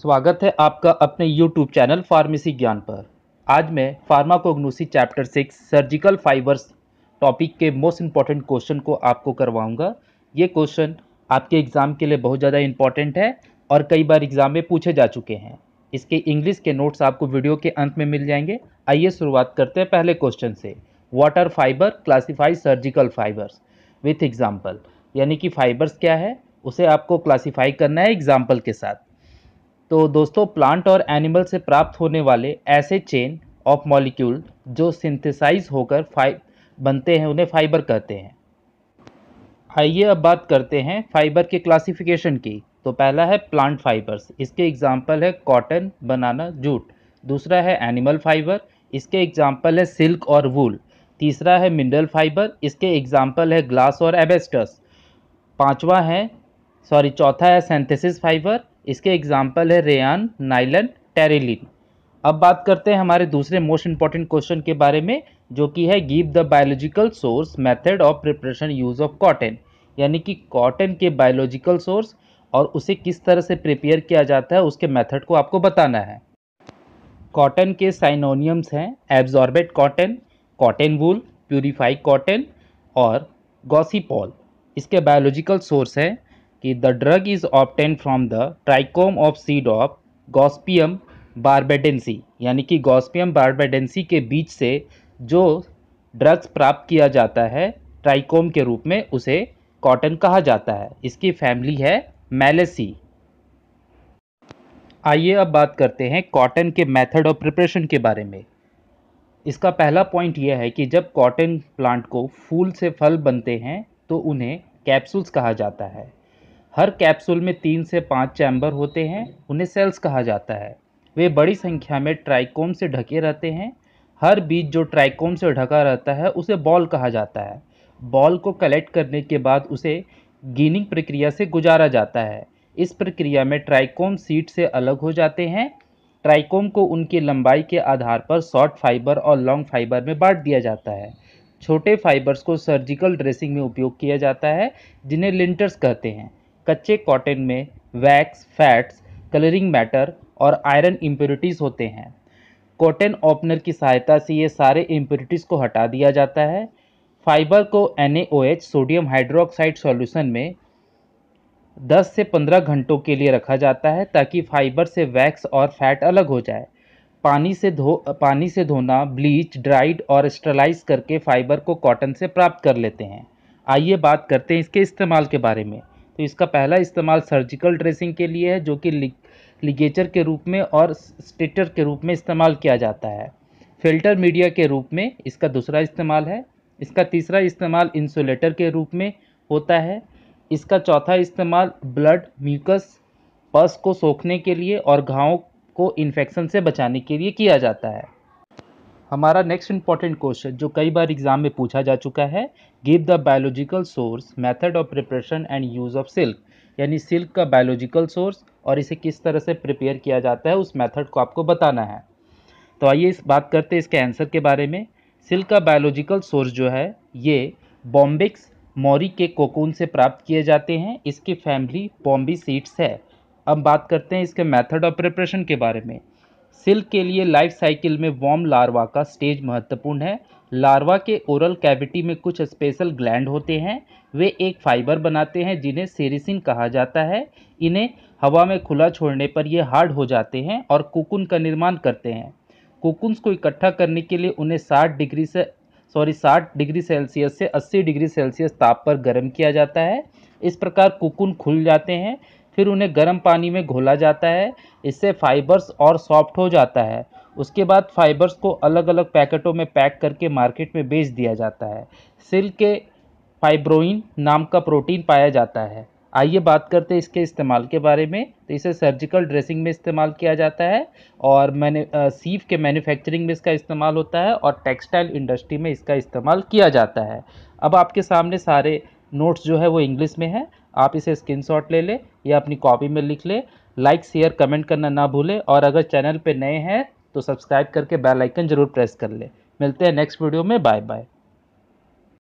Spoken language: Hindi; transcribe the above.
स्वागत है आपका अपने YouTube चैनल फार्मेसी ज्ञान पर आज मैं pharmacognosy chapter six surgical fibres topic के मोस्ट इम्पॉर्टेंट क्वेश्चन को आपको करवाऊंगा ये क्वेश्चन आपके एग्ज़ाम के लिए बहुत ज़्यादा इंपॉर्टेंट है और कई बार एग्ज़ाम में पूछे जा चुके हैं इसके इंग्लिश के नोट्स आपको वीडियो के अंत में मिल जाएंगे आइए शुरुआत करते हैं पहले क्वेश्चन से what are fibre classify surgical fibres with example यानी कि फाइबर्स क्या है उसे आपको क्लासीफाई करना है एग्जाम्पल के साथ तो दोस्तों प्लांट और एनिमल से प्राप्त होने वाले ऐसे चेन ऑफ मॉलिक्यूल जो सिंथेसाइज होकर फाइब बनते हैं उन्हें फाइबर कहते हैं आइए अब बात करते हैं फाइबर के क्लासिफिकेशन की तो पहला है प्लांट फाइबर्स इसके एग्जाम्पल है कॉटन बनाना जूट दूसरा है एनिमल फाइबर इसके एग्जाम्पल है सिल्क और वूल तीसरा है मिनरल फाइबर इसके एग्जाम्पल है ग्लास और एबेस्टस पांचवा है सॉरी चौथा है सेंथेसिस फाइबर इसके एग्जाम्पल है रेयन नाइलन टेरिलिन अब बात करते हैं हमारे दूसरे मोस्ट इंपॉर्टेंट क्वेश्चन के बारे में जो कि है give the biological source method of preparation use of cotton यानी कि कॉटन के बायोलॉजिकल सोर्स और उसे किस तरह से प्रिपेयर किया जाता है उसके मेथड को आपको बताना है कॉटन के साइनोनियम्स हैं absorbent cotton cotton wool purified cotton और गॉसीपॉल इसके बायोलॉजिकल सोर्स हैं कि the drug is obtained from the trichome of seed of gossypium barbadense यानी कि गॉस्पियम बारबेडेंसी के बीच से जो ड्रग्स प्राप्त किया जाता है ट्राइकोम के रूप में उसे कॉटन कहा जाता है इसकी फैमिली है मैलेसी आइए अब बात करते हैं कॉटन के मेथड ऑफ प्रिपरेशन के बारे में इसका पहला पॉइंट यह है कि जब कॉटन प्लांट को फूल से फल बनते हैं तो उन्हें कैप्सूल्स कहा जाता है हर कैप्सूल में तीन से पाँच चैम्बर होते हैं उन्हें सेल्स कहा जाता है वे बड़ी संख्या में ट्राइकोम से ढके रहते हैं हर बीज जो ट्राइकोम से ढका रहता है उसे बॉल कहा जाता है बॉल को कलेक्ट करने के बाद उसे गिनिंग प्रक्रिया से गुजारा जाता है इस प्रक्रिया में ट्राइकोम सीट से अलग हो जाते हैं ट्राइकोम को उनकी लंबाई के आधार पर शॉर्ट फाइबर और लॉन्ग फाइबर में बांट दिया जाता है छोटे फाइबर्स को सर्जिकल ड्रेसिंग में उपयोग किया जाता है जिन्हें लिंटर्स कहते हैं कच्चे कॉटन में वैक्स फैट्स कलरिंग मैटर और आयरन इम्प्योरिटीज़ होते हैं कॉटन ओपनर की सहायता से ये सारे इम्प्योरिटीज़ को हटा दिया जाता है फाइबर को एन सोडियम हाइड्रोक्साइड सॉल्यूशन में 10 से 15 घंटों के लिए रखा जाता है ताकि फाइबर से वैक्स और फैट अलग हो जाए पानी से धो पानी से धोना ब्लीच ड्राइड और स्टरलाइज करके फाइबर को कॉटन से प्राप्त कर लेते हैं आइए बात करते हैं इसके इस्तेमाल के बारे में तो इसका पहला इस्तेमाल सर्जिकल ड्रेसिंग के लिए है जो कि लिगेचर के रूप में और स्टेटर के रूप में इस्तेमाल किया जाता है फिल्टर मीडिया के रूप में इसका दूसरा इस्तेमाल है इसका तीसरा इस्तेमाल इंसुलेटर के रूप में होता है इसका चौथा इस्तेमाल ब्लड म्यूकस पस को सोखने के लिए और घावों को इन्फेक्शन से बचाने के लिए किया जाता है हमारा नेक्स्ट इंपॉर्टेंट क्वेश्चन जो कई बार एग्जाम में पूछा जा चुका है give the biological source method of preparation and use of silk यानी सिल्क का बायोलॉजिकल सोर्स और इसे किस तरह से प्रिपेयर किया जाता है उस मेथड को आपको बताना है तो आइए इस बात करते हैं इसके आंसर के बारे में सिल्क का बायोलॉजिकल सोर्स जो है ये बॉम्बिक्स मौरी के कोकून से प्राप्त किए जाते हैं इसकी फैमिली बॉम्बी सीड्स है अब बात करते हैं इसके मेथड ऑफ प्रिपरेशन के बारे में सिल्क के लिए लाइफ साइकिल में वॉर्म लार्वा का स्टेज महत्वपूर्ण है लार्वा के ओरल कैविटी में कुछ स्पेशल ग्लैंड होते हैं वे एक फाइबर बनाते हैं जिन्हें सेरिसिन कहा जाता है इन्हें हवा में खुला छोड़ने पर यह हार्ड हो जाते हैं और कोकुन का निर्माण करते हैं कुकुन्स को इकट्ठा करने के लिए उन्हें 60 डिग्री से सॉरी 60 डिग्री सेल्सियस से 80 डिग्री सेल्सियस ताप पर गर्म किया जाता है इस प्रकार कोकुन खुल जाते हैं फिर उन्हें गर्म पानी में घोला जाता है इससे फाइबर्स और सॉफ्ट हो जाता है उसके बाद फाइबर्स को अलग अलग पैकेटों में पैक करके मार्केट में बेच दिया जाता है सिल्क के फाइब्रोइन नाम का प्रोटीन पाया जाता है आइए बात करते हैं इसके इस्तेमाल के बारे में तो इसे सर्जिकल ड्रेसिंग में इस्तेमाल किया जाता है और मैंने सीफ के मैन्युफैक्चरिंग में इसका इस्तेमाल होता है और टेक्सटाइल इंडस्ट्री में इसका इस्तेमाल किया जाता है अब आपके सामने सारे नोट्स जो है वो इंग्लिश में है आप इसे स्क्रीनशॉट ले लें या अपनी कॉपी में लिख लें लाइक शेयर कमेंट करना ना भूलें और अगर चैनल पे नए हैं तो सब्सक्राइब करके बेल आइकन जरूर प्रेस कर लें मिलते हैं नेक्स्ट वीडियो में बाय बाय